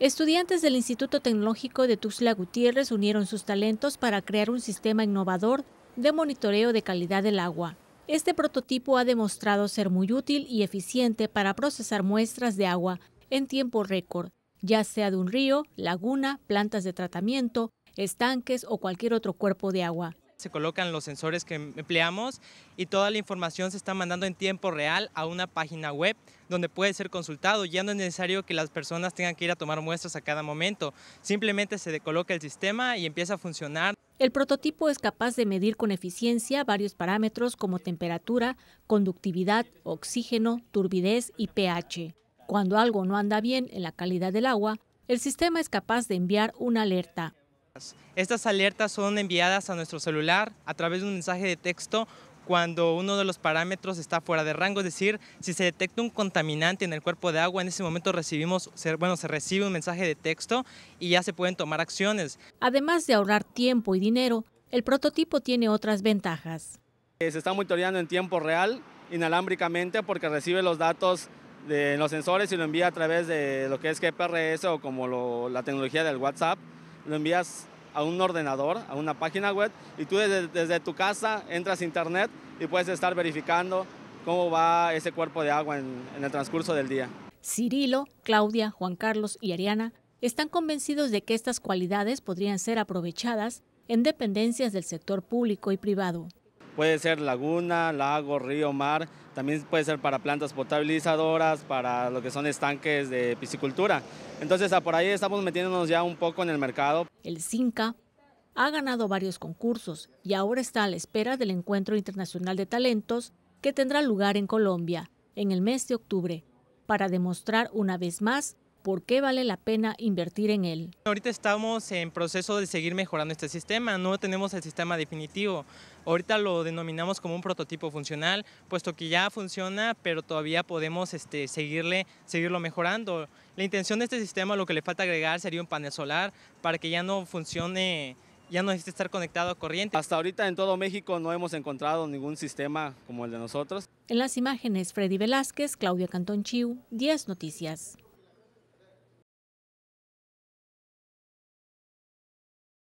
Estudiantes del Instituto Tecnológico de Tuxtla Gutiérrez unieron sus talentos para crear un sistema innovador de monitoreo de calidad del agua. Este prototipo ha demostrado ser muy útil y eficiente para procesar muestras de agua en tiempo récord, ya sea de un río, laguna, plantas de tratamiento, estanques o cualquier otro cuerpo de agua se colocan los sensores que empleamos y toda la información se está mandando en tiempo real a una página web donde puede ser consultado. Ya no es necesario que las personas tengan que ir a tomar muestras a cada momento, simplemente se coloca el sistema y empieza a funcionar. El prototipo es capaz de medir con eficiencia varios parámetros como temperatura, conductividad, oxígeno, turbidez y pH. Cuando algo no anda bien en la calidad del agua, el sistema es capaz de enviar una alerta. Estas alertas son enviadas a nuestro celular a través de un mensaje de texto cuando uno de los parámetros está fuera de rango, es decir, si se detecta un contaminante en el cuerpo de agua, en ese momento recibimos, bueno, se recibe un mensaje de texto y ya se pueden tomar acciones. Además de ahorrar tiempo y dinero, el prototipo tiene otras ventajas. Eh, se está monitoreando en tiempo real, inalámbricamente, porque recibe los datos de los sensores y lo envía a través de lo que es GPRS o como la tecnología del WhatsApp. Lo envías a un ordenador, a una página web, y tú desde, tu casa entras a internet y puedes estar verificando cómo va ese cuerpo de agua en, en el transcurso del día. Cirilo, Claudia, Juan Carlos y Ariana están convencidos de que estas cualidades podrían ser aprovechadas en dependencias del sector público y privado puede ser laguna, lago, río, mar, también puede ser para plantas potabilizadoras, para lo que son estanques de piscicultura. Entonces, ah, por ahí estamos metiéndonos ya un poco en el mercado. El Cinca ha ganado varios concursos y ahora está a la espera del Encuentro Internacional de Talentos que tendrá lugar en Colombia en el mes de octubre para demostrar una vez más por qué vale la pena invertir en él. Ahorita estamos en proceso de seguir mejorando este sistema, no tenemos el sistema definitivo. Ahorita lo denominamos como un prototipo funcional, puesto que ya funciona, pero todavía podemos este, seguirle, seguirlo mejorando. La intención de este sistema, lo que le falta agregar sería un panel solar para que ya no funcione ya no necesite estar conectado a corriente. Hasta ahorita en todo México no hemos encontrado ningún sistema como el de nosotros. En las imágenes, Freddy Velázquez, Claudia Cantón Chiu, 10 Noticias.